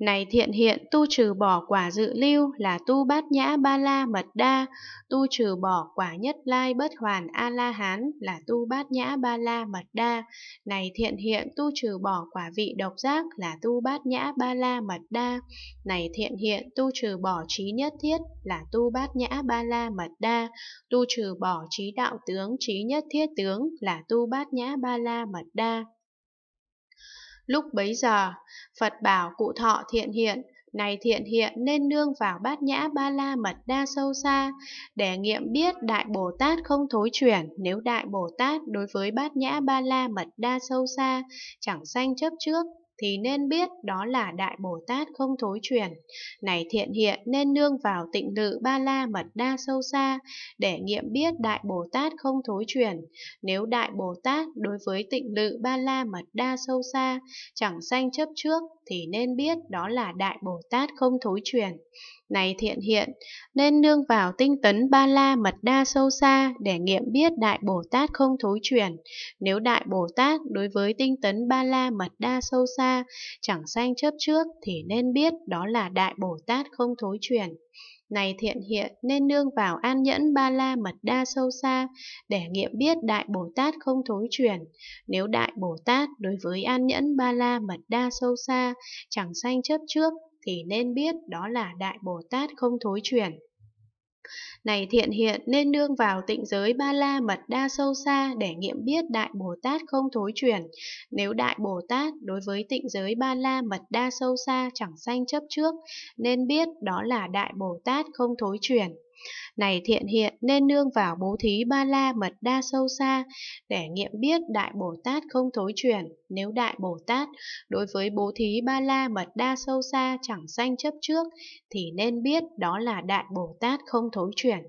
Này thiện hiện, tu trừ bỏ quả dự lưu là tu bát nhã ba la mật đa, tu trừ bỏ quả nhất lai bất hoàn a la hán là tu bát nhã ba la mật đa. Này thiện hiện, tu trừ bỏ quả vị độc giác là tu bát nhã ba la mật đa. Này thiện hiện, tu trừ bỏ trí nhất thiết là tu bát nhã ba la mật đa, tu trừ bỏ trí đạo tướng trí nhất thiết tướng là tu bát nhã ba la mật đa. Lúc bấy giờ, Phật bảo cụ thọ thiện hiện, này thiện hiện nên nương vào bát nhã ba la mật đa sâu xa, để nghiệm biết Đại Bồ Tát không thối chuyển, nếu Đại Bồ Tát đối với bát nhã ba la mật đa sâu xa, chẳng sanh chấp trước, thì nên biết đó là Đại Bồ Tát không thối chuyển. Này thiện hiện nên nương vào tịnh lự ba la mật đa sâu xa để nghiệm biết Đại Bồ Tát không thối chuyển. Nếu Đại Bồ Tát đối với tịnh lự ba la mật đa sâu xa chẳng sanh chấp trước thì nên biết đó là Đại Bồ Tát không thối truyền. Này thiện hiện, nên nương vào tinh tấn ba la mật đa sâu xa để nghiệm biết Đại Bồ Tát không thối truyền. Nếu Đại Bồ Tát đối với tinh tấn ba la mật đa sâu xa chẳng sanh chấp trước thì nên biết đó là Đại Bồ Tát không thối truyền. Này thiện hiện nên nương vào an nhẫn ba la mật đa sâu xa để nghiệm biết Đại Bồ Tát không thối chuyển. Nếu Đại Bồ Tát đối với an nhẫn ba la mật đa sâu xa chẳng sanh chấp trước thì nên biết đó là Đại Bồ Tát không thối chuyển. Này thiện hiện nên nương vào tịnh giới ba la mật đa sâu xa để nghiệm biết Đại Bồ Tát không thối chuyển. Nếu Đại Bồ Tát đối với tịnh giới ba la mật đa sâu xa chẳng sanh chấp trước, nên biết đó là Đại Bồ Tát không thối chuyển. Này thiện hiện nên nương vào bố thí ba la mật đa sâu xa để nghiệm biết Đại Bồ Tát không thối chuyển. Nếu Đại Bồ Tát đối với bố thí ba la mật đa sâu xa chẳng sanh chấp trước thì nên biết đó là Đại Bồ Tát không thối chuyển.